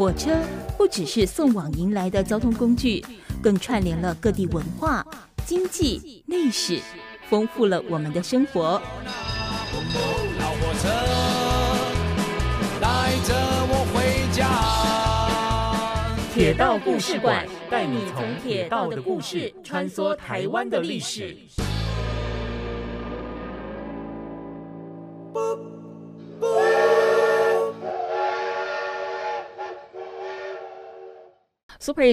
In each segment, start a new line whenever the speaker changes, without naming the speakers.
火车不只是送往迎来的交通工具，更串联了各地文化、经济、历史，丰富了我们的生活。老火车带着我回家，铁道故事馆带你从铁道的故事穿梭台湾的历史。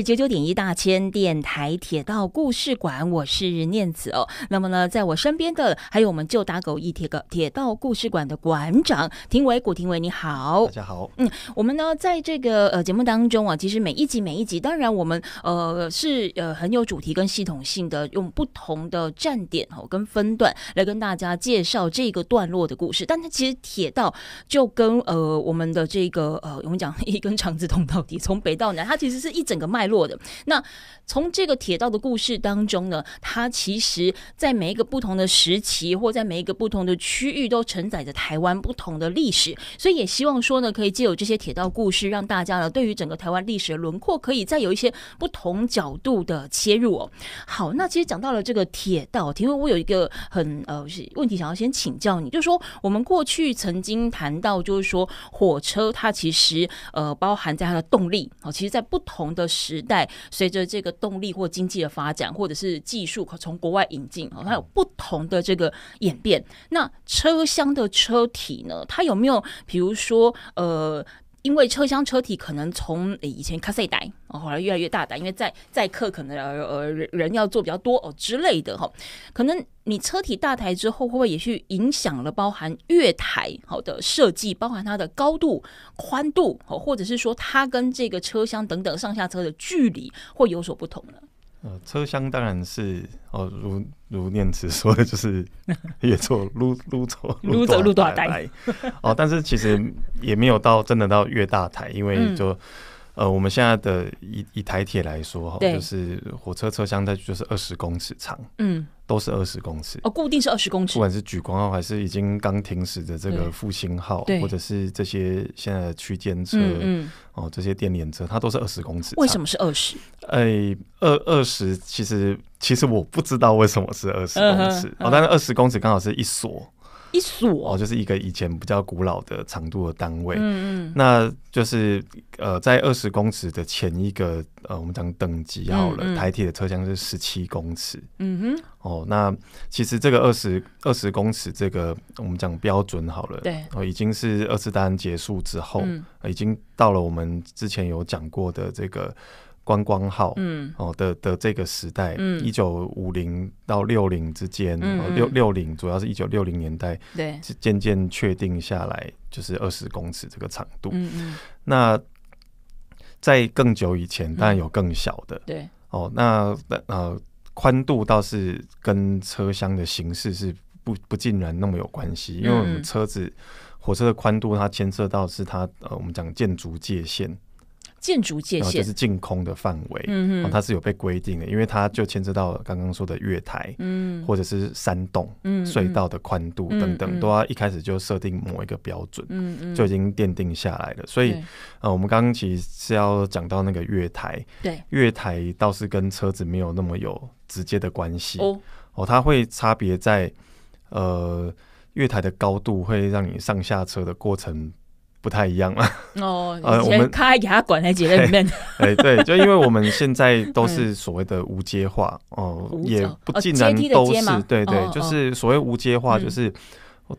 九九点一大千电台铁道故事馆，我是念子哦。那么呢，在我身边的还有我们旧打狗一铁个铁道故事馆的馆长庭伟古庭伟，你好，大家好。嗯，我们呢在这个呃节目当中啊，其实每一集每一集，当然我们呃是呃很有主题跟系统性的用不同的站点哦跟分段来跟大家介绍这个段落的故事。但它其实铁道就跟呃我们的这个呃我们讲 一根肠子通到底，从北到南，它其实是一整个。脉络的那从这个铁道的故事当中呢，它其实在每一个不同的时期或在每一个不同的区域，都承载着台湾不同的历史。所以也希望说呢，可以借由这些铁道故事，让大家呢对于整个台湾历史的轮廓，可以再有一些不同角度的切入哦。好，那其实讲到了这个铁道，因为我有一个很呃问题想要先请教你，就是说我们过去曾经谈到，就是说火车它其实呃包含在它的动力哦，其实在不同的时代随着这个动力或经济的发展，或者是技术可从国外引进啊，它有不同的这个演变。那车厢的车体呢，它有没有比如说呃？因为车厢车体可能从以前卡塞台，后来越来越大胆，因为载载客可能呃人人要做比较多哦之类的哈，可能你车体大台之后，会不会也去影响了包含月台好的设计，包含它的高度、宽度哦，或者是说它跟这个车厢等等上下车的距离会有所不同呢？
呃，车厢当然是哦，如如念慈说的就是 越坐撸撸走撸走撸多少台哦，但是其实也没有到真的到越大台，因为就呃，我们现在的一一台铁来说哈，就是火车车厢它就是二十公尺长。嗯。都是二十公尺哦，固定是二十公尺，不管是举光号还是已经刚停驶的这个复兴号，或者是这些现在的区间车，哦，这些电联车，它都是二十公尺。为什么是二十？诶，二二十，其实其实我不知道为什么是二十公尺，哦，但是二十公尺刚好是一所，一所哦，就是一个以前比较古老的长度的单位。嗯嗯，那就是呃，在二十公尺的前一个呃，我们讲等级好了，台铁的车厢是十七公尺。嗯哼，哦，那其实这个二十二十公尺，这个我们讲标准好了，对，哦，已经是二次单结束之后，已经到了我们之前有讲过的这个。观光号，嗯，哦的的这个时代，嗯，一九五零到六零之间，六六零主要是一九六零年代，对，渐渐确定下来就是二十公尺这个长度，嗯嗯，那在更久以前，当然有更小的，对，哦，那呃宽度倒是跟车厢的形式是不不尽然那么有关系，因为我们车子火车的宽度它牵涉到是它呃我们讲建筑界限。
建筑界限就是
净空的范围，嗯哼，它是有被规定的，因为它就牵涉到刚刚说的月台，嗯，或者是山洞、隧道的宽度等等，都要一开始就设定某一个标准，嗯嗯，就已经奠定下来了。所以，呃，我们刚刚其实是要讲到那个月台，对，月台倒是跟车子没有那么有直接的关系，哦哦，它会差别在，呃，月台的高度会让你上下车的过程。不太一样了哦，呃，我们开牙给他管在姐里面，哎，对，就因为我们现在 都是所谓的无阶化哦，也不尽然都是，对对，就是所谓无阶化，就是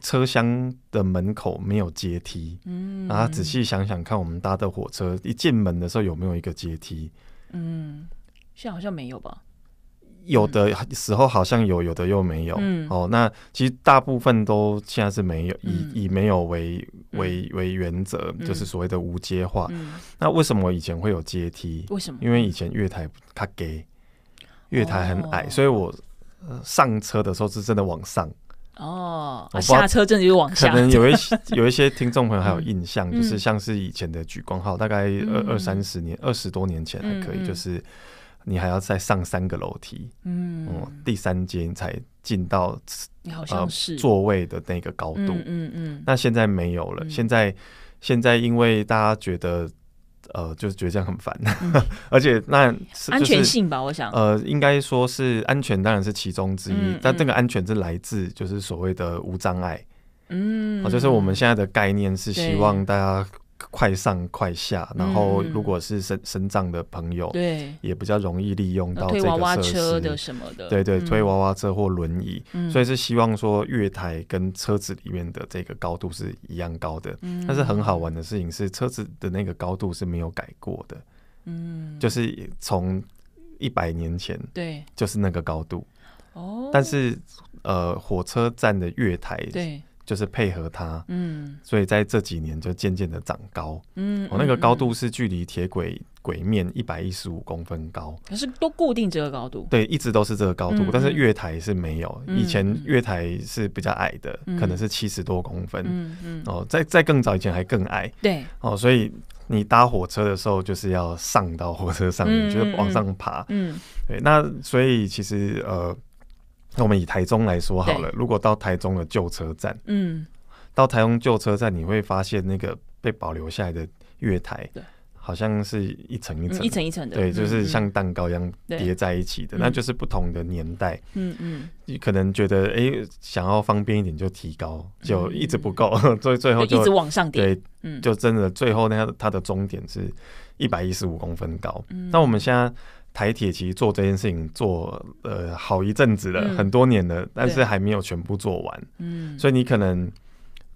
车厢的门口没有阶梯。嗯，啊，仔细想想看，我们搭的火车一进门的时候有没有一个阶梯？
嗯，现在好像没有吧。
有的时候好像有，有的又没有。嗯，哦，那其实大部分都现在是没有，以以没有为为为原则，就是所谓的无阶化。那为什么以前会有阶梯？为什么？因为以前月台它给月台很矮，所以我上车的时候是真的往上。
哦，下车真的就往下。可能有一些 有
一些听众朋友还有印象，就是像是以前的举光号，大概二二三十年、二十多年前还可以，就是。你还要再上三个楼梯，嗯，第三间才进到呃座位的那个高度，嗯嗯。那现在没有了，现在现在因为大家觉得呃，就是觉得这样很烦，而且那安全性吧，我想，呃，应该说是安全当然是其中之一，但这个安全是来自就是所谓的无障碍，嗯，就是我们现在的概念是希望大家。快上快下，然后如果是身身障的朋友，对，也比较容易利用到这个设施的什么的，对对，推娃娃车或轮椅，所以是希望说月台跟车子里面的这个高度是一样高的。但是很好玩的事情是，车子的那个高度是没有改过的，嗯，就是从一百年前对，就是那个高度哦，但是呃，火车站的月台对。就是配合它，嗯，所以在这几年就渐渐的长高，嗯，我那个高度是距离铁轨轨面一百一十五公分高，可
是都固定这个高度，
对，一直都是这个高度，但是月台是没有，以前月台是比较矮的，可能是七十多公分，嗯嗯，哦，在在更早以前还更矮，对，哦，所以你搭火车的时候就是要上到火车上面，就是往上爬，嗯，对，那所以其实呃。那我们以台中来说好了，如果到台中的旧车站，嗯，到台中旧车站，你会发现那个被保留下来的月台，好像是一层一层、一层一层的，对，就是像蛋糕一样叠在一起的，那就是不同的年代。嗯嗯，你可能觉得，哎，想要方便一点就提高，就一直不够，所以最后就一直往上叠，对，就真的最后那它的终点是一百一十五公分高。那我们现在。台铁其实做这件事情做呃好一阵子了，很多年了，但是还没有全部做完。嗯，所以你可能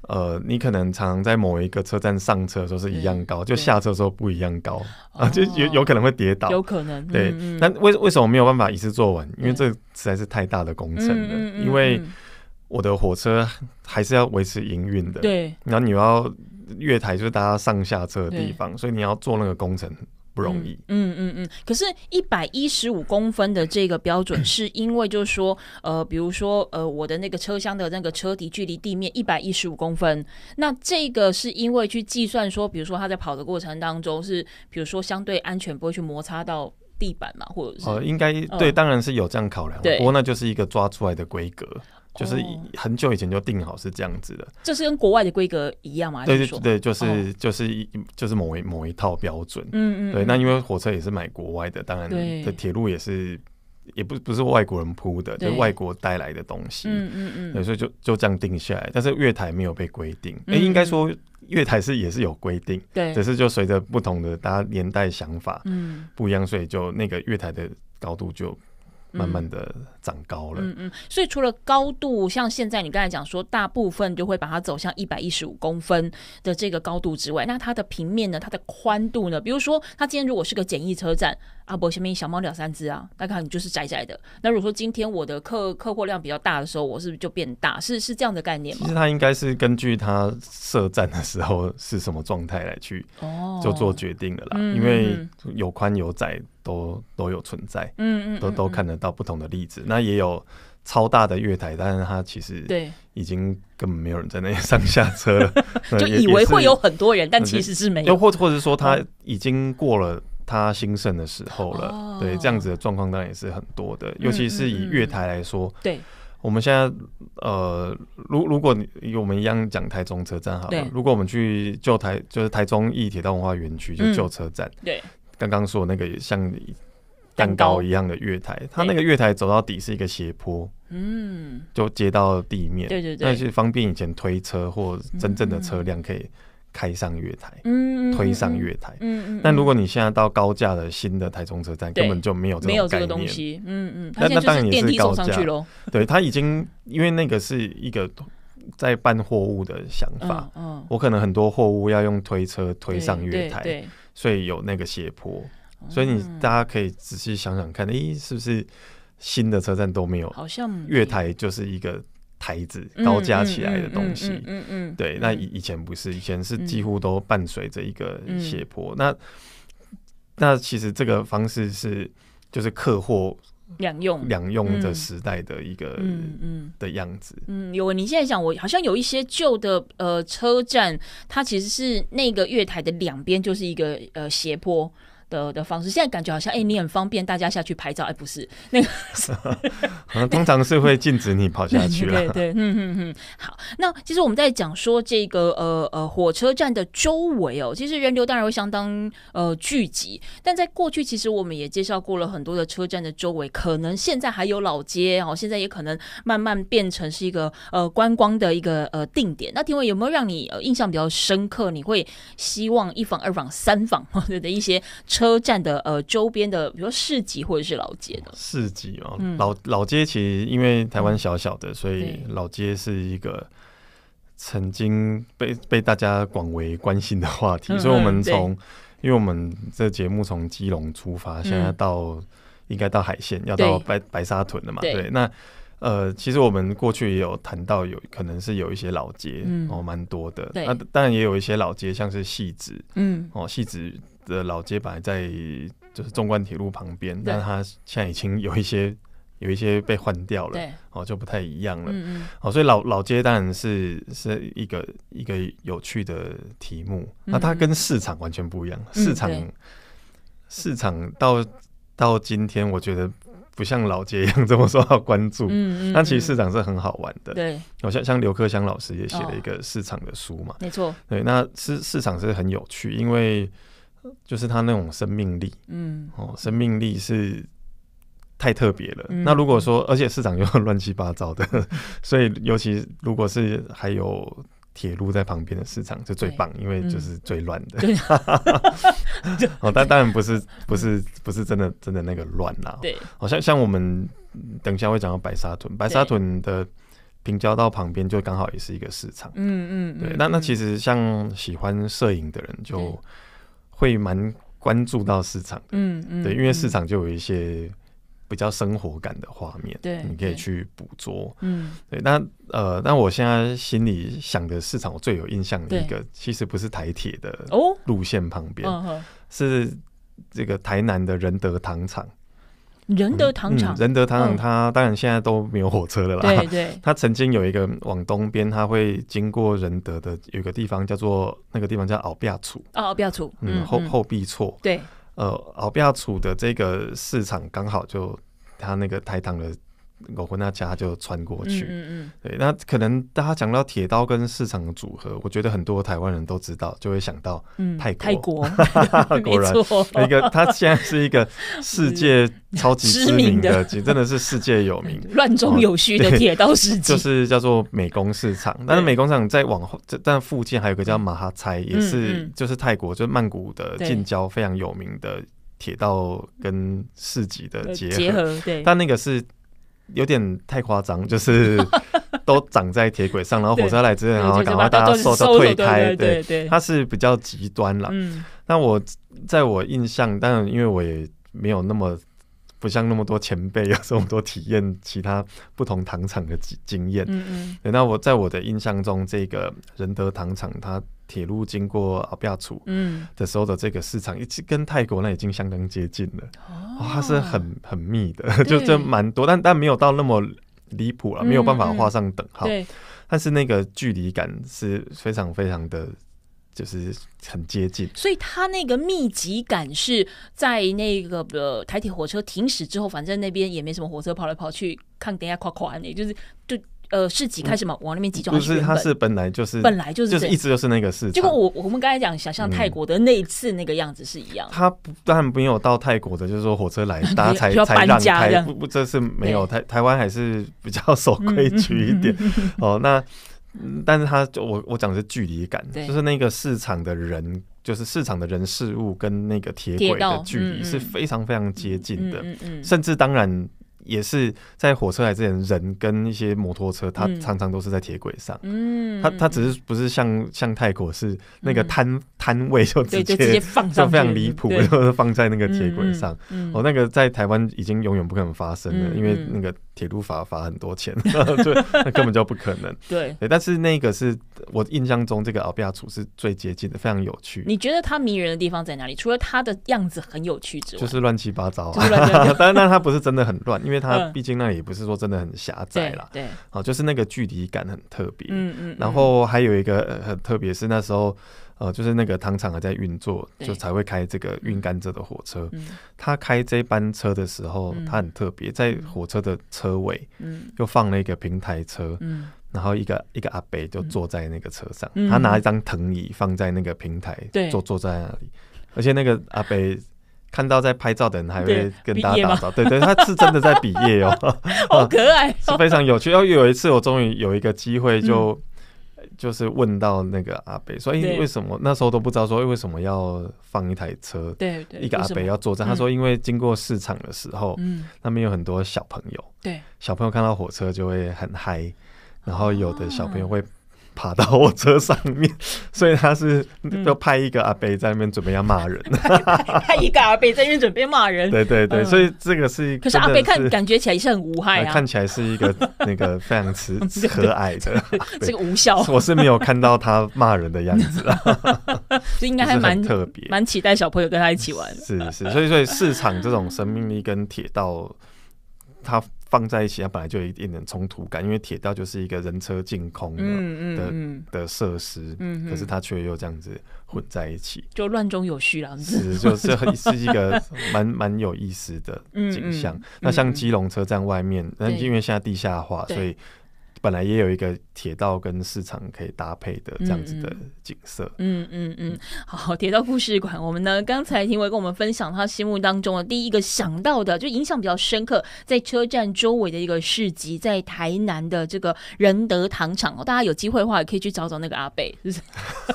呃，你可能常常在某一个车站上车时候是一样高，就下车时候不一样高啊，就有有可能会跌倒，有可能。对，那为为什么没有办法一次做完？因为这实在是太大的工程了。因为我的火车还是要维持营运的，对。然后你要月台就是大家上下车的地方，所以你要做那个工程。不容易，
嗯嗯嗯。可是，一百一十五公分的这个标准，是因为就是说，呃，比如说，呃，我的那个车厢的那个车底距离地面一百一十五公分，那这个是因为去计算说，比如说他在跑的过程当中，是比如说相对安全，不会去摩擦到地板嘛，或者是应该对，当
然是有这样考量，不过那就是一个抓出来的规格。就是很久以前就定好是这样子的，
这是跟国外的规格一样吗？对对对，就是
就是就是某一某一套标准。嗯嗯，对，那因为火车也是买国外的，当然的铁路也是，也不不是外国人铺的，就外国带来的东西。嗯嗯嗯，所以就就这样定下来，但是月台没有被规定。哎，应该说月台是也是有规定，对，只是就随着不同的大家年代想法，嗯，不一样，所以就那个月台的高度就。慢慢的长高了，嗯
嗯，所以除了高度，像现在你刚才讲说，大部分就会把它走向一百一十五公分的这个高度之外，那它的平面呢，它的宽度呢，比如说它今天如果是个简易车站。阿伯，下面小猫两三只啊，那可能就是窄窄的。那如果说今天我的客客货量比较大的时候，我是不是就变大？是是这样的概念吗？其
实它应该是根据它设站的时候是什么状态来去哦，就做决定的啦。因为有宽有窄都都有存在，嗯嗯，都都看得到不同的例子。那也有超大的月台，但是它其实对已经根本没有人在那里 上下车了，就以为会有很多人，但其实是没有，又或或者说他已经过了。它兴盛的时候了，对，这样子的状况当然也是很多的，尤其是以月台来说，对，我们现在呃，如如果你我们一样讲台中车站好了，如果我们去旧台就是台中一铁道文化园区就旧车站，对，刚刚说那个像蛋糕一样的月台，它那个月台走到底是一个斜坡，嗯，就接到地面，对对对，那是方便以前推车或真正的车辆可以。开上月台，
嗯，推上月台，嗯嗯。但如
果你现在到高架的新的台中车站，根本就没有这种概念，嗯嗯。那那当然也是高架，对，它已经因为那个是一个在搬货物的想法，嗯，我可能很多货物要用推车推上月台，对，所以有那个斜坡，所以你大家可以仔细想想看，诶，是不是新的车站都没有，好像月台就是一个。台子高加起来的东西，嗯嗯，对，那以以前不是，以前是几乎都伴随着一个斜坡。那那其实这个方式是就是客货两用两用的时代的一个的样子。
嗯，有，你现在想，我好像有一些旧的呃车站，它其实是那个月台的两边就是一个呃斜坡。的的方式，现在感觉好像，哎，你很方便，大家下去拍照，哎，不是那个，
通常是会禁止你跑下去了。对对，
嗯嗯嗯。好，那其实我们在讲说这个呃呃火车站的周围哦，其实人流当然会相当呃聚集，但在过去其实我们也介绍过了很多的车站的周围，可能现在还有老街哦，现在也可能慢慢变成是一个呃观光的一个呃定点。那听伟有没有让你呃印象比较深刻？你会希望一房、二房、三房的 一些车？车站的呃周边的，比如说市集或者是老街的
市集哦，老老街其实因为台湾小小的，所以老街是一个曾经被被大家广为关心的话题。所以，我们从因为我们这节目从基隆出发，现在到应该到海线，要到白白沙屯了嘛？对，那呃，其实我们过去也有谈到，有可能是有一些老街哦，蛮多的。那当然也有一些老街，像是戏子，嗯，哦，戏子。的老街本来在就是中关铁路旁边，但它现在已经有一些有一些被换掉了，哦，就不太一样了。哦，所以老老街当然是是一个一个有趣的题目。那它跟市场完全不一样，市场市场到到今天，我觉得不像老街一样这么受到关注。嗯嗯。其实市场是很好玩的。对。好像像刘克襄老师也写了一个市场的书嘛。没错。对，那市市场是很有趣，因为。就是它那种生命力，嗯，哦，生命力是太特别了。那如果说，而且市场又乱七八糟的，所以尤其如果是还有铁路在旁边的市场是最棒，因为就是最乱的。哦，但当然不是，不是，不是真的，真的那个乱啦。对，好像像我们等一下会讲到白沙屯，白沙屯的平交到旁边就刚好也是一个市场。嗯嗯，对。那那其实像喜欢摄影的人就。会蛮关注到市场的，嗯嗯，对，因为市场就有一些比较生活感的画面，对，你可以去捕捉，嗯，对，那呃，那我现在心里想的市场，我最有印象的一个，其实不是台铁的路线旁边是这个台南的仁德糖厂。
仁德糖厂，仁德糖厂，
它当然现在都没有火车了啦。对对，它曾经有一个往东边，它会经过仁德的有个地方叫做那个地方叫奥比亚楚，哦，
奥比亚楚，嗯，后后
必错。对，呃，奥比亚楚的这个市场刚好就它那个台糖的。我回那家就穿过去，对，那可能大家讲到铁道跟市场组合，我觉得很多台湾人都知道，就会想到泰国。泰国，一个它现在是一个世界超级知名的，真的是世界有名、乱中有序的铁道市集，就是叫做美工市场。但是美工厂在往后，但附近还有个叫马哈猜，也是就是泰国，就是曼谷的近郊非常有名的铁道跟市集的结合。对，但那个是。有点太夸张，就是 都长在铁轨上，然后火车来之后，然后赶快大家缩着退开，对对，它是比较极端了。嗯，那我在我印象，但因为我也没有那么不像那么多前辈有这么多体验，其他不同糖厂的经经验。嗯嗯，那我在我的印象中，这个仁德糖厂它。铁路经过阿比亚楚的时候的这个市场，已经跟泰国那已经相当接近了。哦，它是很很密的，就就蛮多，但但没有到那么离谱了，没有办法画上等号。对，但是那个距离感是非常非常的就是很接近，
所以它那个密集感是在那个呃台铁火车停驶之后，反正那边也没什么火车跑来跑去，看等下夸夸安就是就。呃，是挤开始嘛，往那边挤撞？不是，它是本来就是，本来就是，就是一直就是那个市场。就跟我我们刚才讲，想象泰国的那一次那个样子是一样。
他不但没有到泰国的，就是说火车来，大家才才让开，不不，这是没有台台湾还是比较守规矩一点。哦，那但是它就我我讲的是距离感，就是那个市场的人，就是市场的人事物跟那个铁轨的距离是非常非常接近的，甚至当然。也是在火车来之前，人跟一些摩托车，它常常都是在铁轨上。嗯，它它只是不是像像泰国是那个摊摊位就直接就非常离谱，就放在那个铁轨上。哦，那个在台湾已经永远不可能发生了，因为那个。铁路罚罚很多钱，对，那根本就不可能。对，但是那个是我印象中这个奥比亚楚是最接近的，非常有趣。你
觉得他迷人的地方在哪里？除了他的样子很有趣之外，就是
乱七八糟。当然，那 他不是真的很乱，因为他毕竟那也不是说真的很狭窄啦。对，好，就是那个距离感很特别。嗯嗯。然后还有一个很特别，是那时候。呃，就是那个糖厂还在运作，就才会开这个运甘蔗的火车。他开这班车的时候，他很特别，在火车的车尾，嗯，就放了一个平台车，嗯，然后一个一个阿伯就坐在那个车上，他拿一张藤椅放在那个平台，对，坐坐在那里。而且那个阿伯。看到在拍照的人，还会跟大家打招呼，对对，他是真的在毕业哦，好可爱，非常有趣。然后有一次，我终于有一个机会就。就是问到那个阿北说：“哎，为什么那时候都不知道？说为什么要放一台车？对一个阿北要作战。”他说：“因为经过市场的时候，嗯，那边有很多小朋友，对，小朋友看到火车就会很嗨，然后有的小朋友会。”爬到我车上面，所以他是要派一个阿贝在那边准备要骂人。
派一个阿贝在那边准备骂人。对对对，所以
这个是。可是阿贝看感
觉起来也是很无害啊，看起
来是一个那个非常慈和蔼的。这个无效，我是没有看到他骂人的样子啊。
这应该还蛮特别，蛮期待小朋友跟他一起玩。
是是，所以所以市场这种生命力跟铁道，他放在一起，它本来就有一点点冲突感，因为铁道就是一个人车净空的的设施，可是它却又这样子混在一起，
就乱中有序了。是，就是是一个
蛮蛮有意思的景象。那像基隆车站外面，那因为现在地下化，所以。本来也有一个铁道跟市场可以搭配的这样子的景色。
嗯嗯嗯，好，铁道故事馆，我们呢刚才因为跟我们分享他心目当中的第一个想到的，就影响比较深刻，在车站周围的一个市集，在台南的这个仁德糖厂哦，大家有机会的话也可以去找找那个阿贝，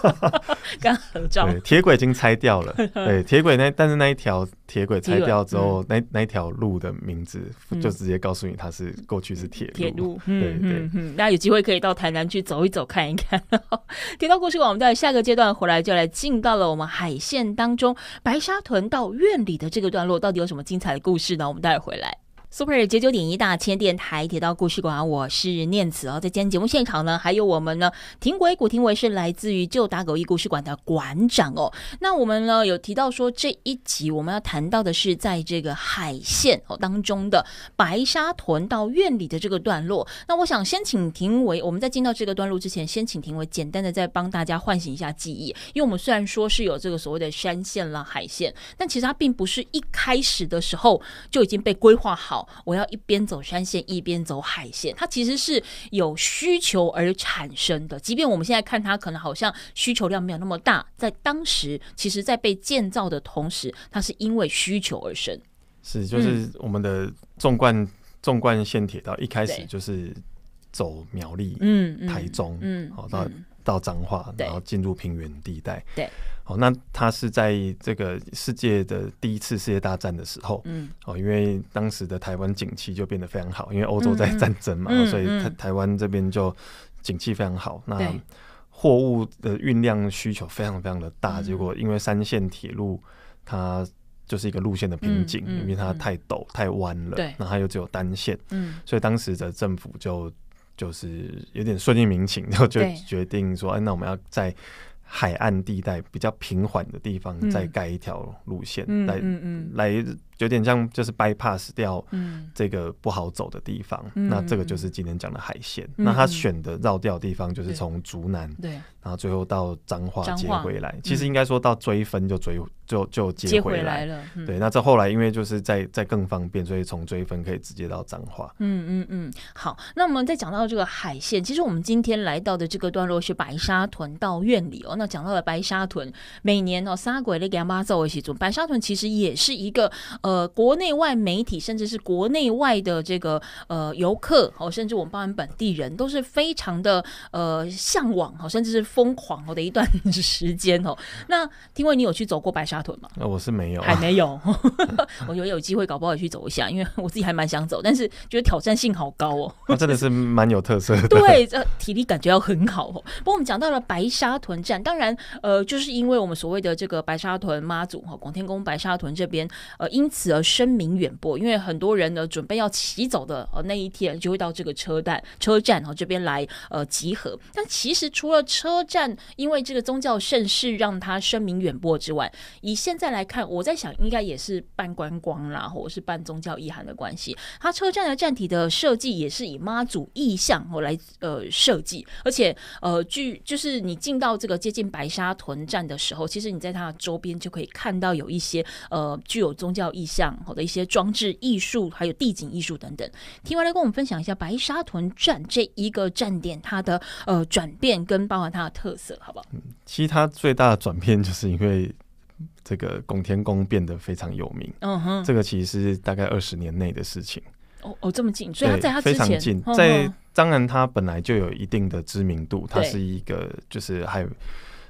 哈 哈刚合照。对，铁
轨已经拆掉了。对，铁轨那但是那一条。铁轨拆掉之后，那那条路的名字就直接告诉你，它是过去是铁路。铁
路，嗯嗯嗯，大家有机会可以到台南去走一走，看一看。铁 道故事馆，我们待会下个阶段回来，就来进到了我们海线当中白沙屯到院里的这个段落，到底有什么精彩的故事呢？我们待会回来。Super 99.1大千电台铁道故事馆，我是念慈哦。在今天节目现场呢，还有我们呢，庭维，古庭伟是来自于旧打狗驿故事馆的馆长哦。那我们呢有提到说，这一集我们要谈到的是，在这个海线哦当中的白沙屯到院里的这个段落。那我想先请庭伟，我们在进到这个段落之前，先请庭伟简单的再帮大家唤醒一下记忆，因为我们虽然说是有这个所谓的山线啦、海线，但其实它并不是一开始的时候就已经被规划好。我要一边走山线一边走海线，它其实是有需求而产生的。即便我们现在看它可能好像需求量没有那么大，在当时其实，在被建造的同时，它是因为需求而生。
是，就是我们的纵贯纵贯线铁道一开始就是走苗栗、嗯、台中、嗯，好到。到彰化，然后进入平原地带。对，好，那他是在这个世界的第一次世界大战的时候。嗯，哦，因为当时的台湾景气就变得非常好，因为欧洲在战争嘛，所以台台湾这边就景气非常好。那货物的运量需求非常非常的大，结果因为三线铁路它就是一个路线的瓶颈，因为它太陡太弯了，对，然后又只有单线，嗯，所以当时的政府就。就是有点顺应民情，然后就决定说，哎，那我们要在海岸地带比较平缓的地方再盖一条路线，来，来。有点像就是 bypass 掉这个不好走的地方，那这个就是今天讲的海线。那他选的绕的地方就是从竹南，对，然后最后到彰化接回来。其实应该说到追分就追就就接回来了。对，那再后来因为就是在在更方便，所以从追分可以直接到彰化。
嗯嗯嗯，好，那我们再讲到这个海线，其实我们今天来到的这个段落是白沙屯到院里哦。那讲到了白沙屯，每年哦沙鬼勒两巴造一起做白沙屯，其实也是一个。呃，国内外媒体，甚至是国内外的这个呃游客哦，甚至我们包含本地人，都是非常的呃向往哦，甚至是疯狂哦的一段时间哦。那听闻你有去走过白沙屯吗？
那我是没有，还没
有。我觉得有机会搞不好也去走一下，因为我自己还蛮想走，但是觉得挑战性好高哦。那
真的是蛮有特色。对，
这体力感觉要很好哦。不过我们讲到了白沙屯站，当然呃，就是因为我们所谓的这个白沙屯妈祖哈，广天宫白沙屯这边呃因。死而声名远播，因为很多人呢准备要骑走的呃那一天就会到这个车站车站哦这边来呃集合。但其实除了车站，因为这个宗教盛事让他声名远播之外，以现在来看，我在想应该也是半观光啦，或者是半宗教意涵的关系。它车站的站体的设计也是以妈祖意象哦来呃设计，而且呃据就是你进到这个接近白沙屯站的时候，其实你在它的周边就可以看到有一些呃具有宗教意。像好的一些装置艺术，还有地景艺术等等。听完了，跟我们分享一下白沙屯站这一个站点它的呃转变跟包含它的特色，好不好？嗯，
其实它最大的转变就是因为这个拱天宫变得非常有名。嗯哼，这个其实是大概二十年内的事情。
哦哦，这么近，所以它在它非常近。在
当然，它本来就有一定的知名度，它是一个就是还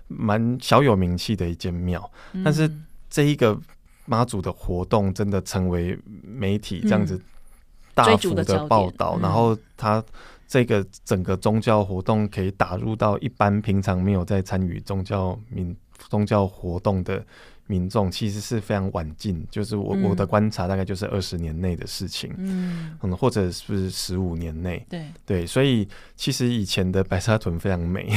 蛮小有名气的一间庙。但是这一个。妈祖的活动真的成为媒体这样子大幅的报道，然后他这个整个宗教活动可以打入到一般平常没有在参与宗教民宗教活动的民众，其实是非常晚近，就是我我的观察大概就是二十年内的事情，嗯，或者是十五年内，对对，所以其实以前的白沙屯非常美，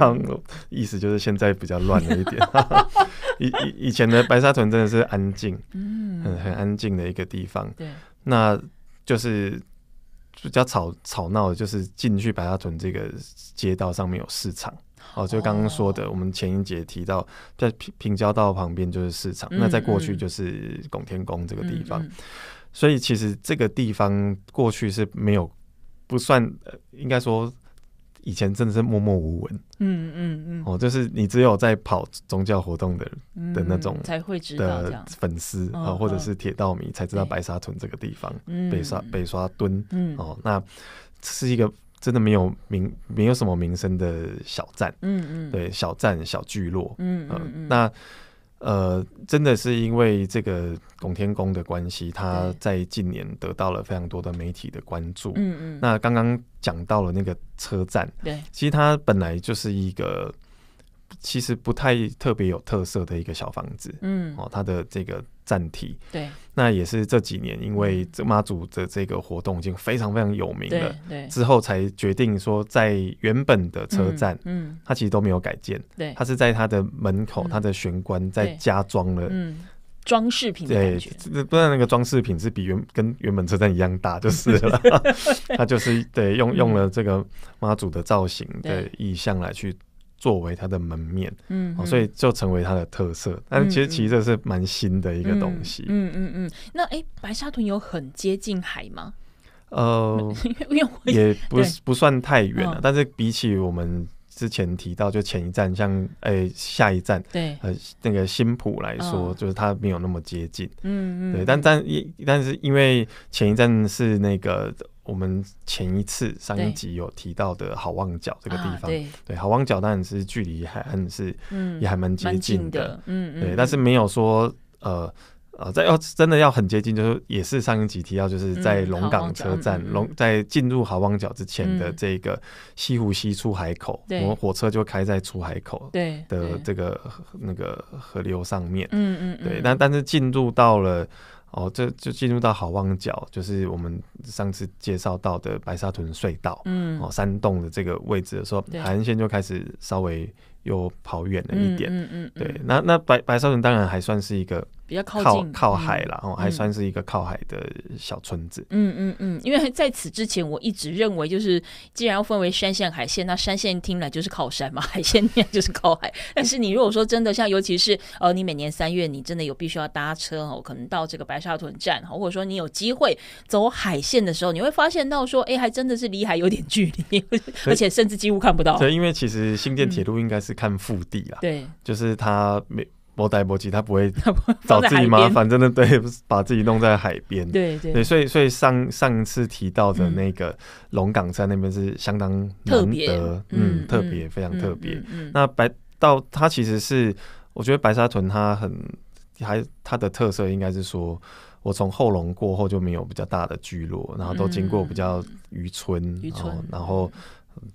意思就是现在比较乱了一点。以以以前的白沙屯真的是安静，嗯，很很安静的一个地方。对，那就是比较吵吵闹的，就是进去白沙屯这个街道上面有市场。哦，就刚刚说的，我们前一节提到，在平平交道旁边就是市场。那在过去就是拱天宫这个地方，所以其实这个地方过去是没有不算，应该说。以前真的是默默无闻，嗯嗯嗯，哦，就是你只有在跑宗教活动的的那种才会知道粉丝啊，或者是铁道迷才知道白沙屯这个地方，北沙北沙墩，哦，那是一个真的没有名、没有什么名声的小站，嗯嗯，对，小站小聚落，嗯嗯嗯，那。呃，真的是因为这个巩天宫的关系，他在近年得到了非常多的媒体的关注。嗯嗯，那刚刚讲到了那个车站，对，其实他本来就是一个。其实不太特别有特色的一个小房子，嗯，哦，它的这个站体，对，那也是这几年因为妈祖的这个活动已经非常非常有名了，对，之后才决定说在原本的车站，嗯，它其实都没有改建，对，它是在它的门口、它的玄关在加装了，嗯，
装饰品，对，
不然那个装饰品是比原跟原本车站一样大就是了，它就是对用用了这个妈祖的造型的意象来去。作为它的门面，嗯，所以就成为它的特色。但其实，其实这是蛮新的一个东西。
嗯嗯嗯。那哎，白沙屯有很接近海吗？
呃，也不不算太远了，但是比起我们之前提到就前一站，像哎下一站，对，呃那个新浦来说，就是它没有那么接近。嗯嗯。对，但但一但是因为前一站是那个。我们前一次上一集有提到的好望角这个地方，对好望角当然是距离海岸是嗯也还蛮接近的，嗯嗯对，但是没有说呃呃在要真的要很接近，就是也是上一集提到，就是在龙岗车站龙在进入好望角之前的这个西湖西出海口，我火车就开在出海口对的这个那个河流上面，嗯嗯对，但但是进入到了。哦，这就进入到好望角，就是我们上次介绍到的白沙屯隧道，嗯，哦，山洞的这个位置的时候，海岸线就开始稍微又跑远了一点，嗯嗯，对，那那白白沙屯当然还算是一个。比较靠近靠海了，然后还算是一个靠海的小村子。
嗯嗯嗯，因为在此之前，我一直认为就是，既然要分为山线、海线，那山线听来就是靠山嘛，海线念就是靠海。但是你如果说真的像，尤其是呃，你每年三月，你真的有必须要搭车哦，可能到这个白沙屯站，或者说你有机会走海线的时候，你会发现到说，哎，还真的是离海有点距离，而且甚至几乎看不到。对，
因为其实新建铁路应该是看腹地啦，对，就是它没。波大波及，他不会 找自己麻烦，真的对，把自己弄在海边。对对，所以所以上上次提到的那个龙岗山那边是相当难得，嗯，特别非常特别。那白到它其实是，我觉得白沙屯它很还它的特色应该是说，我从后龙过后就没有比较大的聚落，然后都经过比较渔村，然后然后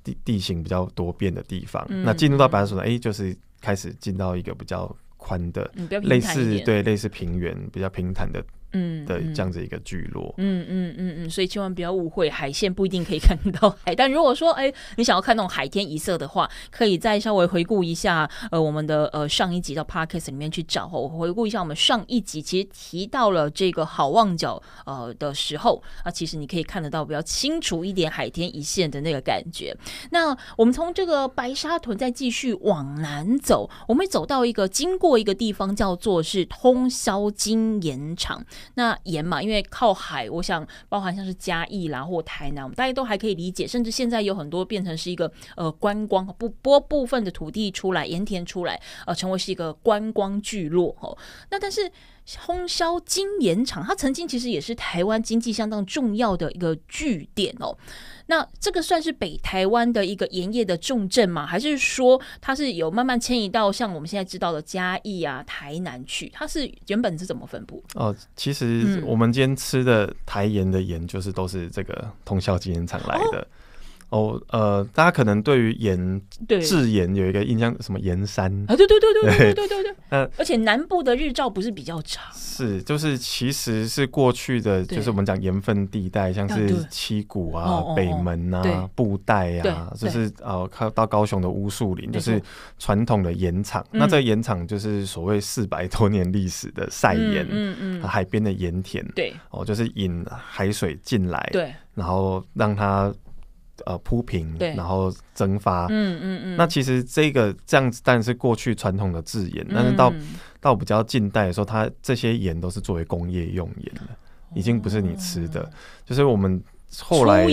地地形比较多变的地方。那进入到白沙屯，哎，就是开始进到一个比较。宽的，类似对，类似平原，比较平坦的。嗯，对，这样子一个聚落，
嗯嗯嗯嗯，所以千万不要误会，海线不一定可以看到海。但如果说，哎，你想要看那种海天一色的话，可以再稍微回顾一下，呃，我们的呃上一集的 podcast 里面去找哦。回顾一下我们上一集，其实提到了这个好望角，呃的时候啊，其实你可以看得到比较清楚一点海天一线的那个感觉。那我们从这个白沙屯再继续往南走，我们走到一个经过一个地方叫做是通霄金盐厂。那盐嘛，因为靠海，我想包含像是嘉义啦或台南，我们大家都还可以理解，甚至现在有很多变成是一个呃观光不播部分的土地出来，盐田出来，呃，成为是一个观光聚落吼。那但是。通宵金盐厂，它曾经其实也是台湾经济相当重要的一个据点哦。那这个算是北台湾的一个盐业的重镇吗？还是说它是有慢慢迁移到像我们现在知道的嘉义啊、台南去？它是原本是怎么分布？
哦，其实我们今天吃的台盐的盐，就是都是这个通宵金盐厂来的。哦，呃，大家可能对于盐对制盐有一个印象，什么盐山啊？
对对对对对对对对。呃，而且南部的日照不是比较长。
是，就是其实是过去的，就是我们讲盐分地带，像是七股啊、北门啊、布袋呀，就是哦，靠到高雄的乌树林，就是传统的盐场。那这个盐场就是所谓四百多年历史的晒盐，嗯嗯，海边的盐田，对，哦，就是引海水进来，对，然后让它。呃，铺平，然后蒸发。嗯嗯嗯。那其实这个这样子，但是过去传统的制盐，但是到到比较近代的时候，它这些盐都是作为工业用盐的，已经不是你吃的。就是我们后来，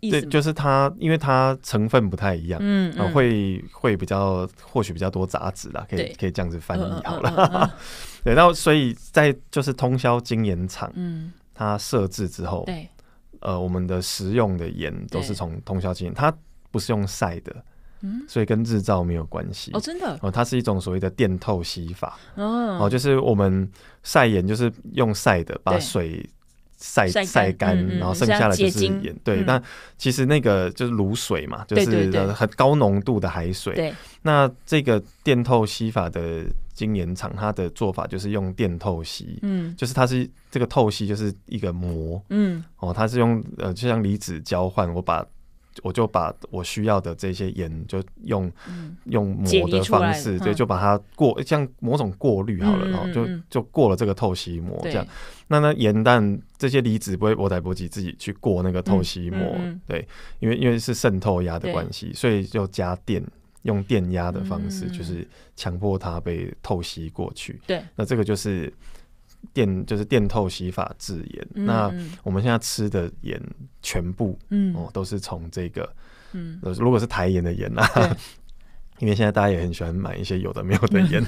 对，就是它，因为它成分不太一样，嗯，会会比较或许比较多杂质啦，可以可以这样子翻译好了。对，那所以，在就是通宵精盐厂，嗯，它设置之后，对。呃，我们的食用的盐都是从通宵经营，它不是用晒的，嗯，所以跟日照没有关系哦，真的哦，它是一种所谓的电透析法哦，就是我们晒盐就是用晒的，把水晒晒干，然后剩下的就是盐，对，那其实那个就是卤水嘛，就是很高浓度的海水，对，那这个电透析法的。精盐厂，它的做法就是用电透析，嗯，就是它是这个透析就是一个膜，嗯，哦，它是用呃，就像离子交换，我把我就把我需要的这些盐就用用膜的方式，对，就把它过像某种过滤好了，然后就就过了这个透析膜这样，那那盐但这些离子不会波仔波及自己去过那个透析膜，对，因为因为是渗透压的关系，所以就加电。用电压的方式，就是强迫它被透析过去。对，那这个就是电，就是电透析法制盐。那我们现在吃的盐，全部，哦，都是从这个。嗯，如果是台盐的盐啊，因为现在大家也很喜欢买一些有的没有的盐，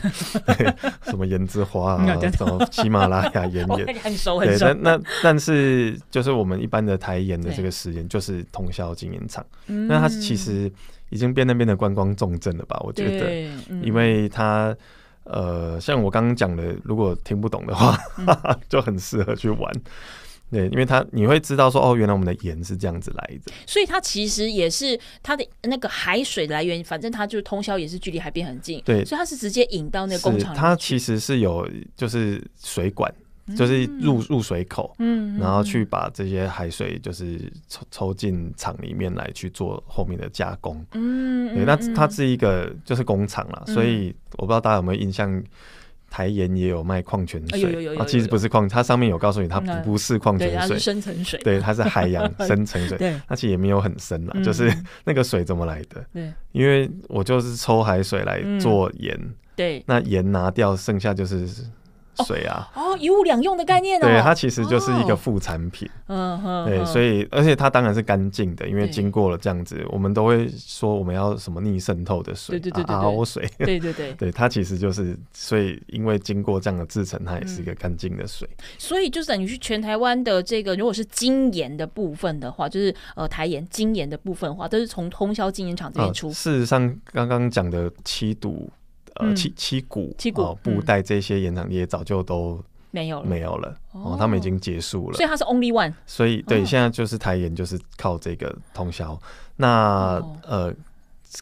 什么盐之花啊，什么喜马拉雅盐 盐，对，那那但是就是我们一般的台盐的这个食盐，就是通宵经营厂。那它其实。已经变那边的观光重镇了吧？我觉得，因为它，呃，像我刚刚讲的，如果听不懂的话，就很适合去玩。对，因为它你会知道说，哦，原来我们的盐是这样子来的。
所以它其实也是它的那个海水来源，反正它就是通宵也是距离海边很近，对，所以它是直接引到那个工厂。它
其实是有就是水管。就是入入水口，然后去把这些海水就是抽抽进厂里面来去做后面的加工。嗯，那它是一个就是工厂了，所以我不知道大家有没有印象，台盐也有卖矿泉水。有其实不是矿，它上面有告诉你，它不是矿泉水。对，它是深层水。对，它是海洋深 层水。对，其实也没有很深了，就是 那个水怎么来的？对，因为我就是抽海水来做盐。对，那盐拿掉，剩下就是。水啊，
哦，一物两用的概念哦。对，它其实就是一个副
产品。嗯哼。对，所以而且它当然是干净的，因为经过了这样子，我们都会说我们要什么逆渗透的水，对对对对，RO 水。对对对。对，它其实就是，所以因为经过这样的制成，它也是一个干净的水。
所以就是等于去全台湾的这个，如果是精盐的部分的话，就是呃台盐精盐的部分的话，都是从通宵精盐厂这边出。
事实上，刚刚讲的七度。呃，七七股、七股布袋这些延长也早就都没有了，没有了，哦，他们已经结束了。所以他是 only one。所以对，现在就是台盐就是靠这个通宵。那呃，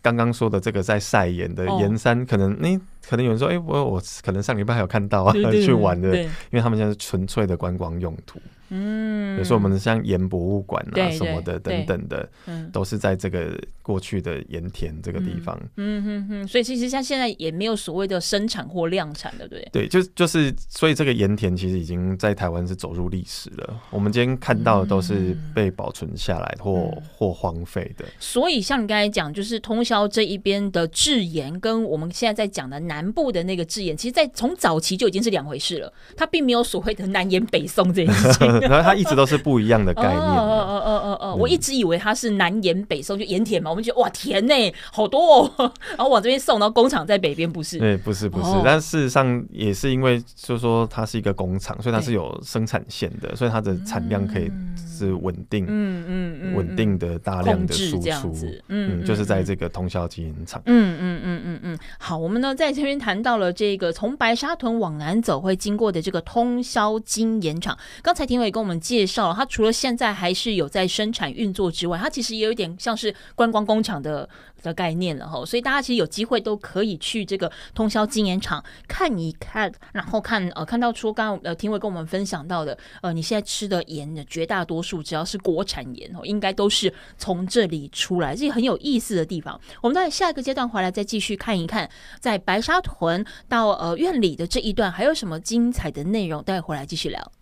刚刚说的这个在晒盐的盐山，可能你可能有人说，哎，我我可能上礼拜还有看到啊，去玩的，因为他们现在是纯粹的观光用途。
嗯，有时候我们
像盐博物馆啊什么的等等的，都是在这个过去的盐田这个地方。
嗯哼哼，所以其实像现在也没有所谓的生产或量产的，对？
对，就就是所以这个盐田其实已经在台湾是走入历史了。我们今天看到的都是被保存下来或或荒废的。
所以像你刚才讲，就是通宵这一边的制盐，跟我们现在在讲的南部的那个制盐，其实，在从早期就已经是两回事了。它并没有所谓的南盐北宋这件情。可后它一直都是
不一样的概念。嗯
嗯嗯嗯嗯，我一直以为它是南盐北送，就盐田嘛，我们就觉得哇甜呢，好多哦，然后往这边送，然后工厂在北边，不是？对，不是不是，但
事实上也是因为就说它是一个工厂，所以它是有生产线的，所以它的产量可以是稳定，嗯嗯，稳定的大量的输出，嗯，就是在这个通宵经营厂。嗯
嗯嗯嗯嗯，好，我们呢在这边谈到了这个从白沙屯往南走会经过的这个通宵。经盐厂，刚才田伟。跟我们介绍了，它除了现在还是有在生产运作之外，它其实也有一点像是观光工厂的的概念了哈。所以大家其实有机会都可以去这个通宵经验厂看一看，然后看呃看到出刚刚呃天伟跟我们分享到的呃你现在吃的盐的绝大多数只要是国产盐哦，应该都是从这里出来，这很有意思的地方。我们在下一个阶段回来再继续看一看，在白沙屯到呃院里的这一段还有什么精彩的内容待会回来继续聊。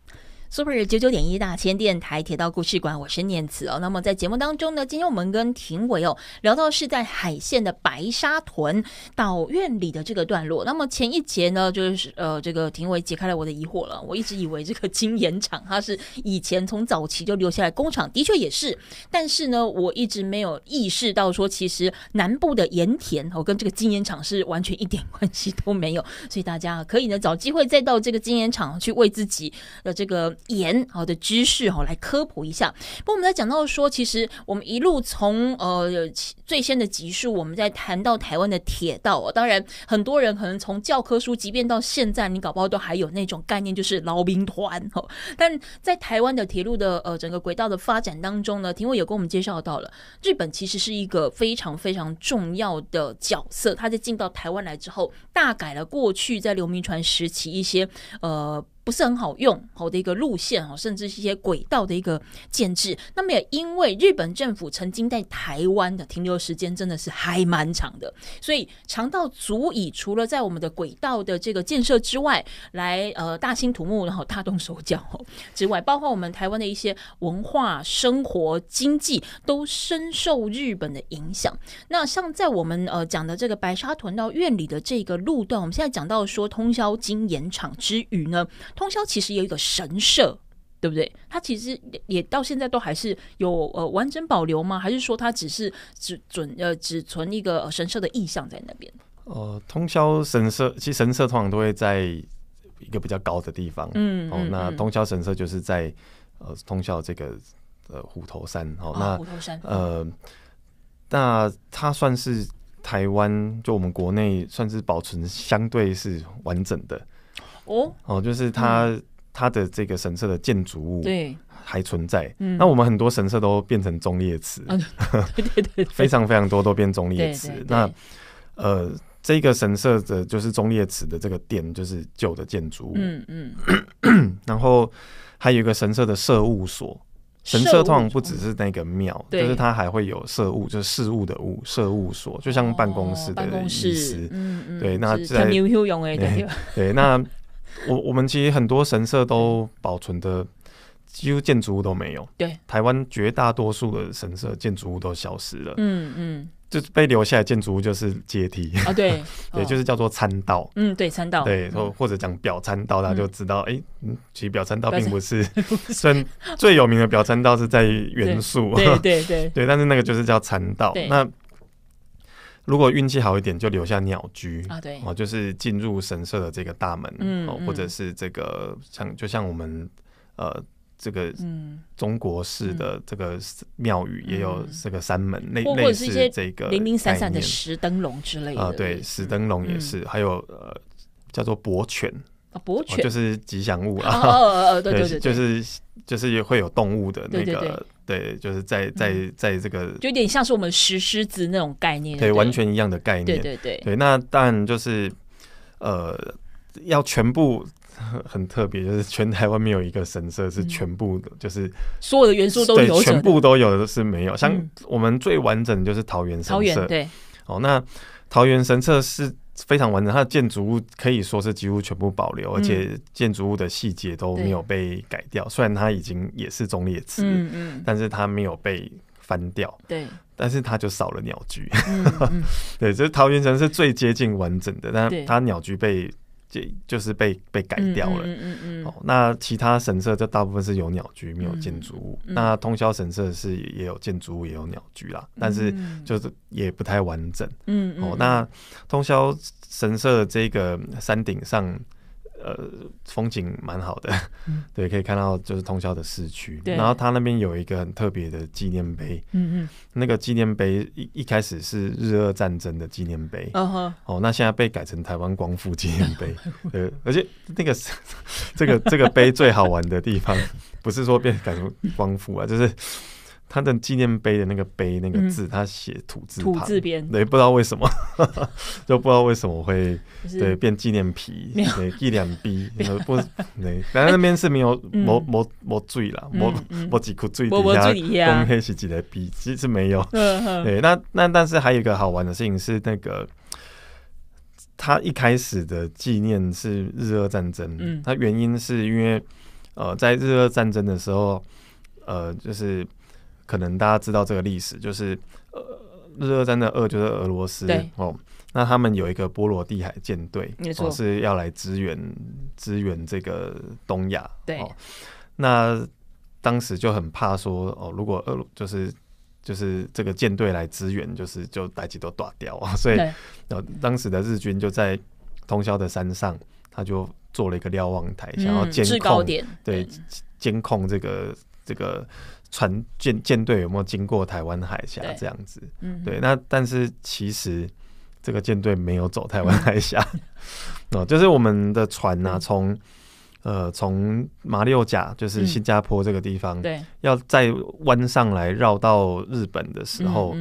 Super 九九点一大千电台铁道故事馆，我是念慈哦。那么在节目当中呢，今天我们跟庭伟哦聊到是在海线的白沙屯岛院里的这个段落。那么前一节呢，就是呃这个庭伟解开了我的疑惑了。我一直以为这个金盐厂它是以前从早期就留下来工厂，的确也是，但是呢，我一直没有意识到说，其实南部的盐田哦跟这个金盐厂是完全一点关系都没有。所以大家可以呢找机会再到这个金盐厂去，为自己的这个。盐好的知识哦，来科普一下。不过我们在讲到说，其实我们一路从呃最先的集数，我们在谈到台湾的铁道，当然很多人可能从教科书，即便到现在，你搞不好都还有那种概念，就是劳兵团哦。但在台湾的铁路的呃整个轨道的发展当中呢，庭伟有跟我们介绍到了，日本其实是一个非常非常重要的角色。他在进到台湾来之后，大改了过去在流民船时期一些呃。不是很好用好的一个路线哦，甚至是一些轨道的一个建制。那么也因为日本政府曾经在台湾的停留时间真的是还蛮长的，所以长到足以除了在我们的轨道的这个建设之外，来呃大兴土木然后大动手脚之外，包括我们台湾的一些文化、生活、经济都深受日本的影响。那像在我们呃讲的这个白沙屯到院里的这个路段，我们现在讲到说通宵金盐厂之余呢。通宵其实有一个神社，对不对？它其实也也到现在都还是有呃完整保留吗？还是说它只是只准呃只存一个神社的意象在那边？
呃，通宵神社其实神社通常都会在一个比较高的地方，嗯，哦，那通宵神社就是在呃通宵这个呃虎头山哦，那虎头山呃，那它算是台湾就我们国内算是保存相对是完整的。哦就是它它的这个神社的建筑物对还存在，那我们很多神社都变成中列祠，
对对对，非常
非常多都变中列祠。那呃，这个神社的，就是中列祠的这个殿，就是旧的建筑物，嗯嗯。然后还有一个神社的社务所，神社通常不只是那个庙，就是它还会有社务，就是事务的务社务所，就像办公室的意思。嗯嗯。对，那在 对，那。我我们其实很多神社都保存的几乎建筑物都没有，对，台湾绝大多数的神社建筑物都消失了，嗯嗯，就是被留下来建筑物就是阶梯啊，对，也 就是叫做参道，嗯，对，
参道，对，或
或者讲表参道，大家就知道，哎，其实表参道并不是 然最有名的表参道是在元素，对对对，对，但是那个就是叫参道，那。如果运气好一点，就留下鸟居啊，对，哦，就是进入神社的这个大门，哦，或者是这个像，就像我们呃，这个中国式的这个庙宇也有这个三门类，或者这个零零散散的石灯笼之类的啊，对，石灯笼也是，还有呃，叫做博犬。
伯犬就是吉祥物啊！对 对对，就是
就是也会有动物的那个，对，就是在在在这个，有
点像是我们石狮子那种概念，对，完
全一样的概念，对对对。对，那但就是呃，要全部 很特别，就是全台湾没有一个神社是全部的，就是所有的元素都有，全部都有的是没有。像我们最完整就是桃园神社，对。哦，那桃园神社是。非常完整，它的建筑物可以说是几乎全部保留，而且建筑物的细节都没有被改掉。虽然它已经也是中烈祠，嗯嗯，但是它没有被翻掉。对，但是它就少了鸟居。对，这桃园城是最接近完整的，但它鸟居被。这就是被被改掉了，哦，那其他神社就大部分是有鸟居没有建筑物，那通宵神社是也有建筑物也有鸟居啦，但是就是也不太完整，嗯，哦，那通宵神社这个山顶上。呃，风景蛮好的，对，可以看到就是通宵的市区。然后他那边有一个很特别的纪念碑，嗯嗯，那个纪念碑一一开始是日俄战争的纪念碑，哦，那现在被改成台湾光复纪念碑。对，而且那个 这个这个碑最好玩的地方，不是说变改成光复啊，就是。他的纪念碑的那个碑那个字，他写土字土字边，对，不知道为什么，就不知道为什么会对变纪念碑，对纪念碑，不，对，但正那边是没有没没没醉了，没没几口醉底下公黑是几个鼻其是没有，对，那那但是还有一个好玩的事情是那个他一开始的纪念是日俄战争，嗯，他原因是因为呃，在日俄战争的时候，呃，就是。可能大家知道这个历史，就是日俄战争的就是俄罗斯哦。那他们有一个波罗的海舰队，是要来支援支援这个东亚。对，那当时就很怕说哦，如果俄就是就是这个舰队来支援，就是就大家都断掉。啊，所以，当时的日军就在通宵的山上，他就做了一个瞭望台，想要监控，对监控这个这个。船舰舰队有没有经过台湾海峡这样子？嗯，对。那但是其实这个舰队没有走台湾海峡，哦，就是我们的船呢，从呃从马六甲，就是新加坡这个地方，对，要再弯上来绕到日本的时候，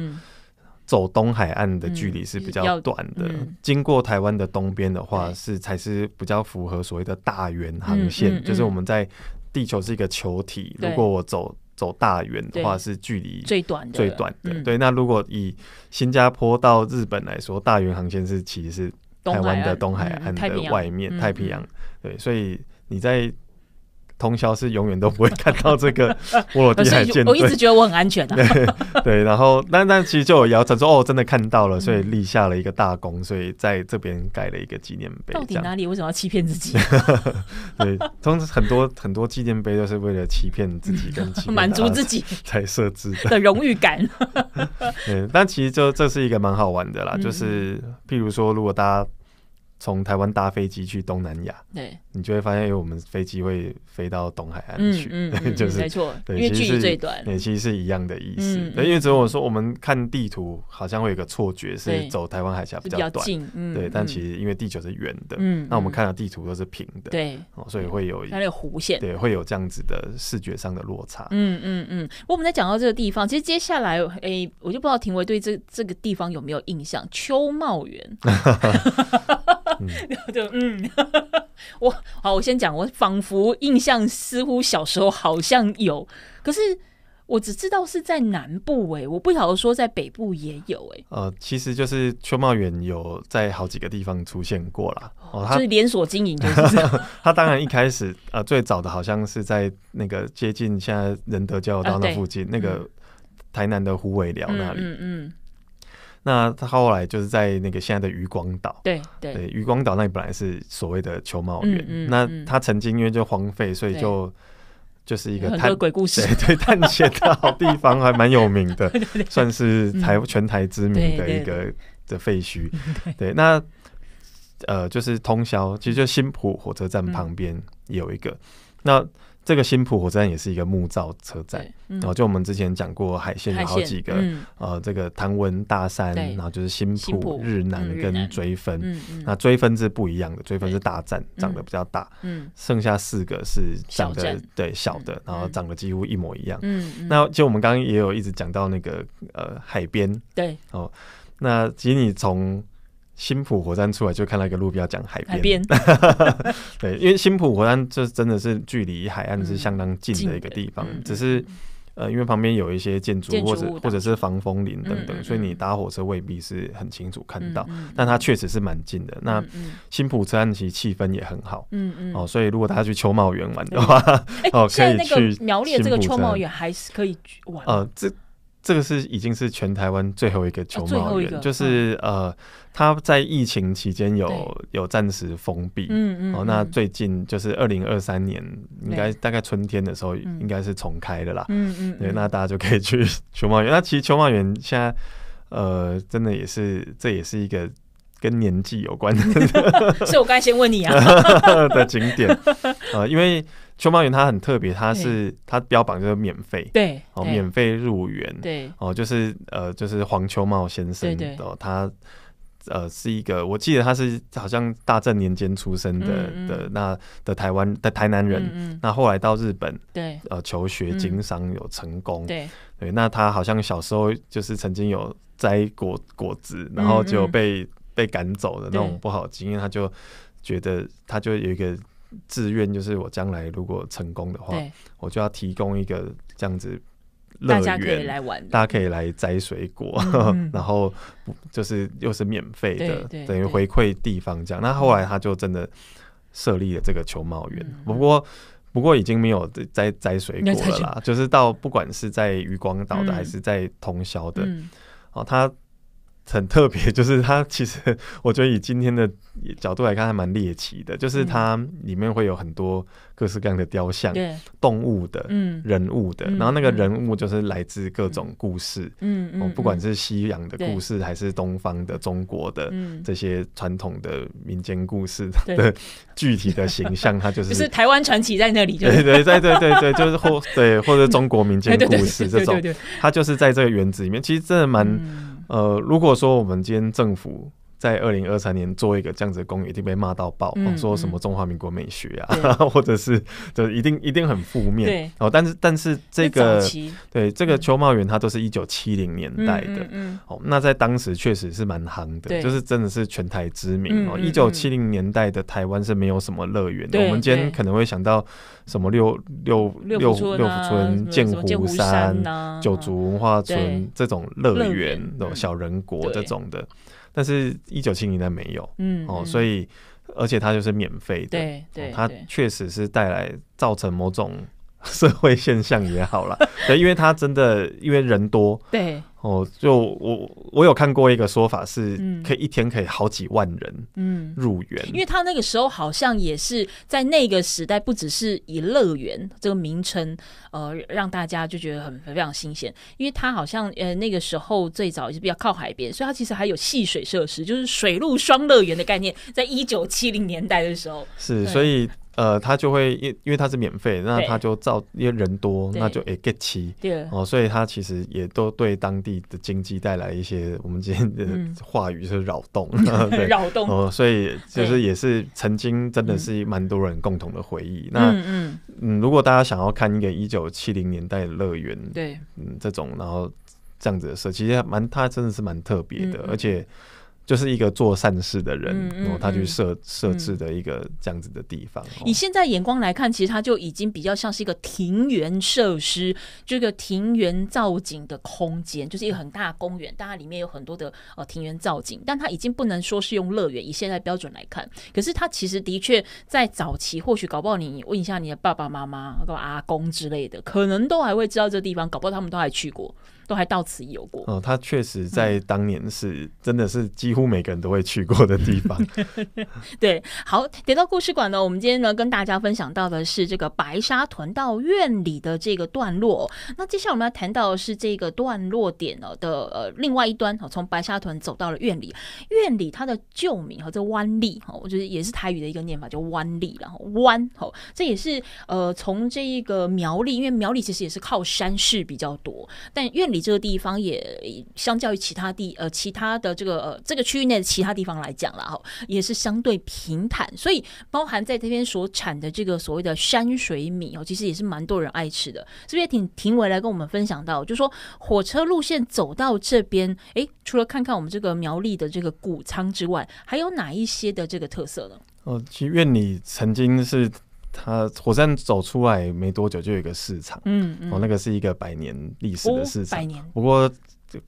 走东海岸的距离是比较短的。经过台湾的东边的话，是才是比较符合所谓的大圆航线。就是我们在地球是一个球体，如果我走。走大圆的话是距离最短、最短的。对，那如果以新加坡到日本来说，大圆航线是其实是台湾的东海岸的外面，太平洋。对，所以你在。通宵是永远都不会看到这个波罗的海舰队。我一直觉
得我很安全的。
对，然后，那那其实就有谣传说，哦，真的看到了，所以立下了一个大功，所以在这边盖了一个纪念碑。到底哪
里？为什么要欺骗自己？
对，总之很多很多纪念碑都是为了欺骗自己跟 满足自己才设置的荣誉感。嗯，但其实就这是一个蛮好玩的啦，就是，譬如说，如果大家。从台湾搭飞机去东南亚，对你就会发现，因为我们飞机会飞到东海岸去，嗯，就是没错，对，因为距离最短，对，其实是一样的意思。对，因为只是我说，我们看地图好像会有个错觉，是走台湾海峡比较短，嗯，对，但其实因为地球是圆的，嗯，那我们看到地图都是平的，对，哦，所以会有那
个弧线，对，
会有这样子的视觉上的落差。
嗯嗯嗯，我们在讲到这个地方，其实接下来，哎，我就不知道庭伟对这这个地方有没有印象，秋茂园。就嗯，我好，我先讲。我仿佛印象似乎小时候好像有，可是我只知道是在南部哎，我不晓得说在北部也有哎。
呃，其实就是秋茂园有在好几个地方出现过了，哦，它是连锁经营，就是。他 当然一开始呃，最早的好像是在那个接近现在仁德交流道那附近，那个台南的胡伟寮那里，嗯嗯。那他后来就是在那个现在的渔光岛，
对对，
渔光岛那里本来是所谓的球茂园，那他曾经因为就荒废，所以就就是一个探鬼故事，对探险的好地方，还蛮有名的 算是台全台知名的一个的废墟。对，那呃，就是通宵，其实就新浦火车站旁边有一个那。这个新浦火车站也是一个木造车站，然后就我们之前讲过，海线有好几个，呃，这个唐文大山，然后就是新浦、日南跟追分，那追分是不一样的，追分是大站，长得比较大，嗯，剩下四个是长得对小的，然后长得几乎一模一样，嗯嗯，那就我们刚刚也有一直讲到那个呃海边，对哦，那其实你从新浦火山出来就看到一个路标讲海边，海
边，
对，因为新浦火山这真的是距离海岸是相当近的一个地方，只是呃，因为旁边有一些建筑或者或者是防风林等等，所以你搭火车未必是很清楚看到，但它确实是蛮近的。那新浦车站其实气氛也很好，嗯嗯，哦，所以如果大家去秋茂园玩的话，哦，可以去苗栗这个秋茂园
还是可以玩，呃，
这。这个是已经是全台湾最后一个球帽园，就是呃，它在疫情期间有有暂时封闭，嗯嗯，哦，那最近就是二零二三年应该大概春天的时候，应该是重开的啦，嗯嗯，对，那大家就可以去球帽园。那其实球帽园现在呃，真的也是这也是一个跟年纪有关，
是 我刚才先问你啊的景点
呃，因为。秋茂园它很特别，它是它标榜就是免费，对哦，免费入园，对哦，就是呃，就是黄秋茂先生哦，他呃是一个，我记得他是好像大正年间出生的的那的台湾的台南人，那后来到日本对呃求学经商有成功，对对，那他好像小时候就是曾经有摘果果子，然后就被被赶走的那种不好经验，他就觉得他就有一个。志愿就是我将来如果成功的话，我就要提供一个这样子乐园，大家可以来玩，大家可以来摘水果，然后就是又是免费的，等于回馈地方这样。那后来他就真的设立了这个球帽园，不过不过已经没有在摘水果了，啦，就是到不管是在渔光岛的还是在通宵的，哦他。很特别，就是它其实我觉得以今天的角度来看还蛮猎奇的，就是它里面会有很多各式各样的雕像、动物的、人物的，然后那个人物就是来自各种故事，嗯嗯，不管是西洋的故事还是东方的、中国的这些传统的民间故事的 具体的形象，它就是就是
台湾传奇在那里，对对对对对，就是
或对或者中国民间 故事这种，它就是在这个园子里面，其实真的蛮。呃，如果说我们今天政府。在二零二三年做一个这样子的公园，一定被骂到爆，说什么中华民国美学啊，或者是就一定一定很负面。哦，但是但是这个对这个秋茂园，它都是一九七零年代的哦。那在当时确实是蛮夯的，就是真的是全台知名哦。一九七零年代的台湾是没有什么乐园的。我们今天可能会想到什么六六六六福村、剑湖山、九族文化村这种乐园，小人国这种的。但是，一九七零代没有，嗯，哦，所以，而且它就是免费的，对，对，它确实是带来造成某种。社会现象也好了，对，因为他真的因为人多，对哦，就我我有看过一个说法，是可以一天可以好几万人，嗯，入园，因
为他那个时候好像也是在那个时代，不只是以乐园这个名称，呃，让大家就觉得很非常新鲜，因为他好像呃那个时候最早也是比较靠海边，所以他其实还有戏水设施，就是水陆双乐园的概念，在一九七零年代的时候是，所以。
呃，他就会因因为他是免费，那他就造因为人多，那就也 get 起哦，所以他其实也都对当地的经济带来一些我们今天的话语是扰动，扰动哦，所以就是也是曾经真的是蛮多人共同的回忆。那嗯嗯如果大家想要看一个一九七零年代乐园，对，嗯，这种然后这样子的事，其实蛮它真的是蛮特别的，而且。就是一个做善事的人，然后他去设设置的一个这样子的地方。以
现在眼光来看，其实它就已经比较像是一个庭园设施，这个庭园造景的空间，就是一个很大公园，当然里面有很多的呃庭园造景，但它已经不能说是用乐园。以现在标准来看，可是它其实的确在早期，或许搞不好你问一下你的爸爸妈妈、阿公之类的，可能都还会知道这地方，搞不好他们都还去过。都还到此一游过
哦，他确实在当年是真的是几乎每个人都会去过的地方。
对，好，点到故事馆呢，我们今天呢跟大家分享到的是这个白沙屯到院里的这个段落。那接下来我们要谈到的是这个段落点呢的呃另外一端哦，从白沙屯走到了院里。院里它的旧名和这湾里哈，我觉得也是台语的一个念法，叫湾里，然后湾哈，这也是呃从这个苗栗，因为苗栗其实也是靠山势比较多，但院里。这个地方也相较于其他地呃其他的这个呃这个区域内的其他地方来讲了哈，也是相对平坦，所以包含在这边所产的这个所谓的山水米哦，其实也是蛮多人爱吃的。这边挺挺伟来跟我们分享到，就说火车路线走到这边，哎，除了看看我们这个苗栗的这个谷仓之外，还有哪一些的这个特色呢？
哦，其实院里曾经是。它火山走出来没多久，就有一个市场，嗯，哦，那个是一个百年历史的市场，百年，不过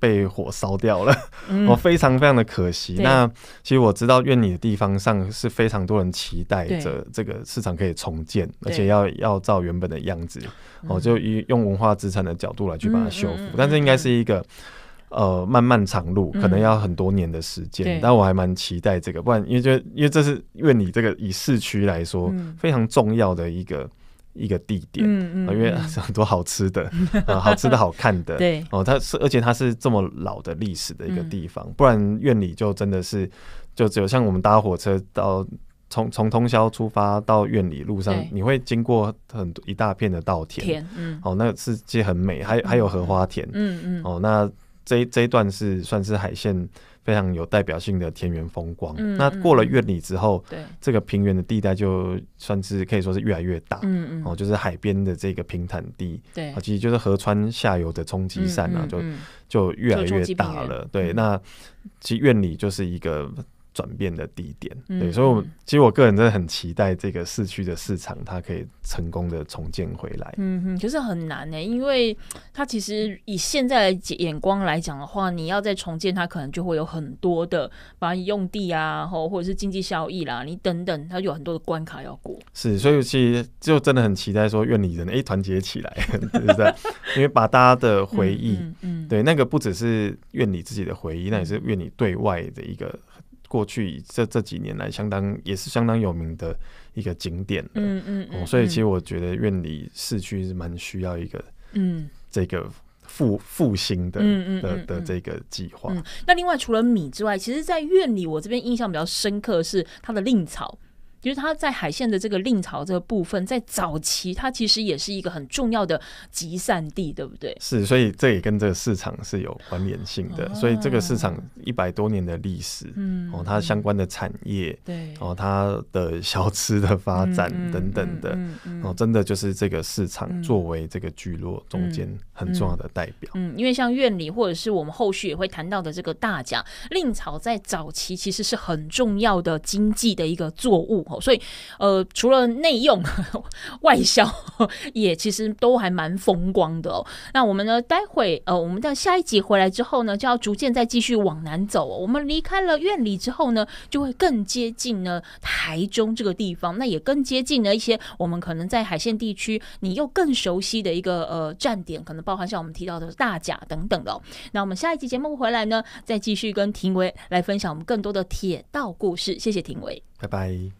被火烧掉了，哦，非常非常的可惜。那其实我知道，愿你的地方上是非常多人期待着这个市场可以重建，而且要要照原本的样子，哦，就以用文化资产的角度来去把它修复，但这应该是一个。呃，漫漫长路，可能要很多年的时间，但我还蛮期待这个，不然因为就因为这是院里这个以市区来说非常重要的一个一个地点，嗯嗯，因为 很多好吃的，好吃的好看的，对，哦，它是而且它是这么老的历史的一个地方，不然院里就真的是就只有像我们搭火车到从从通宵出发到院里路上，你会经过很多一大片的稻田，嗯，哦，那是实很美，还还有荷花田，嗯嗯，哦，那。这这一段是算是海线非常有代表性的田园风光。那过了院里之后，对这个平原的地带，就算是可以说是越来越大。嗯嗯，哦，就是海边的这个平坦地，对，其实就是河川下游的冲击扇啊，就就越来越大了。对，那其实院里就是一个。转变的地点，对，所以其实我个人真的很期待这个市区的市场，它可以成功的重建回来。
嗯哼，可是很难呢，因为它其实以现在的眼光来讲的话，你要再重建它，可能就会有很多的，把你用地啊，或或者是经济效益啦，你等等，它有很多的关卡要过。
是，所以其实就真的很期待说，院里人哎，团结起来，对不对？因为把大家的回忆，嗯，对，那个不只是院里自己的回忆，那也是院里对外的一个。过去这这几年来，相当也是相当有名的一个景点了。嗯嗯所以，其实我觉得院里市区是蛮需要一个嗯这个复复兴的嗯嗯的的这个计划。
那另外，除了米之外，其实，在院里我这边印象比较深刻是它的令草。就是它在海线的这个令草这个部分，在早期它其实也是一个很重要的集散地，对不对？
是，所以这也跟这个市场是有关联性的。所以这个市场一百多年的历史，嗯，哦，它相关的产业，对，哦，它的小吃的发展等等的，哦，真的就是这个市场作为这个聚落中间很重要的代表。
嗯，因为像院里或者是我们后续也会谈到的这个大甲令草，在早期其实是很重要的经济的一个作物。所以，呃，除了内用，外销也其实都还蛮风光的哦。那我们呢，待会呃，我们到下一集回来之后呢，就要逐渐再继续往南走。我们离开了院里之后呢，就会更接近呢台中这个地方，那也更接近了一些我们可能在海线地区你又更熟悉的一个呃站点，可能包含像我们提到的大甲等等的。那我们下一集节目回来呢，再继续跟庭维来分享我们更多的铁道故事。谢谢庭维，
拜拜。